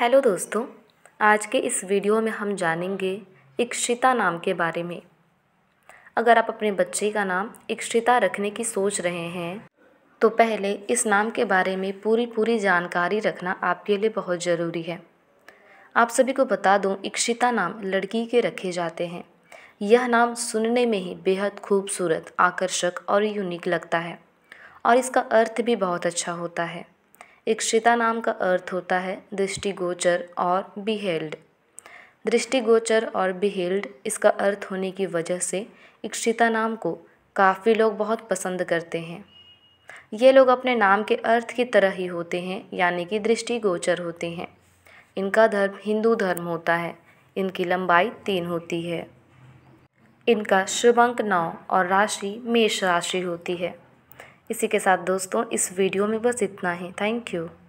hello दोस्तों आज के इस वीडियो में हम जानेंगे इक्षिता नाम के बारे में अगर आप अपने बच्चे का नाम इक्षिता रखने की सोच रहे हैं तो पहले इस नाम के बारे में पूरी पूरी जानकारी रखना आपके लिए बहुत ज़रूरी है आप सभी को बता दूं इक्षिता नाम लड़की के रखे जाते हैं यह नाम सुनने में ही बेहद खूबसूरत आकर्षक और यूनिक लगता है और इसका अर्थ भी बहुत अच्छा होता है इक्षिता नाम का अर्थ होता है दृष्टिगोचर और बिहेल्ड दृष्टिगोचर और बिहेल्ड इसका अर्थ होने की वजह से इक्षिता नाम को काफ़ी लोग बहुत पसंद करते हैं ये लोग अपने नाम के अर्थ की तरह ही होते हैं यानी कि दृष्टिगोचर होते हैं इनका धर्म हिंदू धर्म होता है इनकी लंबाई तीन होती है इनका शुभ अंक नौ और राशि मेष राशि होती है इसी के साथ दोस्तों इस वीडियो में बस इतना ही थैंक यू